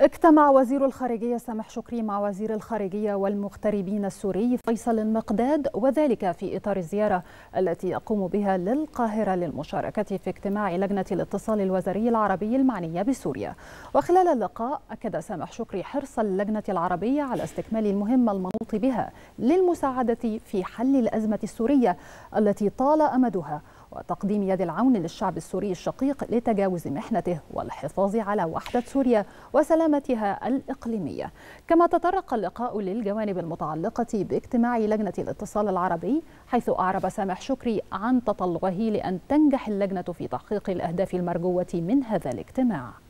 اجتمع وزير الخارجية سامح شكري مع وزير الخارجية والمغتربين السوري فيصل المقداد وذلك في إطار الزيارة التي يقوم بها للقاهرة للمشاركة في اجتماع لجنة الاتصال الوزاري العربي المعنية بسوريا وخلال اللقاء أكد سامح شكري حرص اللجنة العربية على استكمال المهمة المنوط بها للمساعدة في حل الأزمة السورية التي طال أمدها وتقديم يد العون للشعب السوري الشقيق لتجاوز محنته والحفاظ على وحدة سوريا وسلامتها الإقليمية كما تطرق اللقاء للجوانب المتعلقة باجتماع لجنة الاتصال العربي حيث أعرب سامح شكري عن تطلعه لأن تنجح اللجنة في تحقيق الأهداف المرجوة من هذا الاجتماع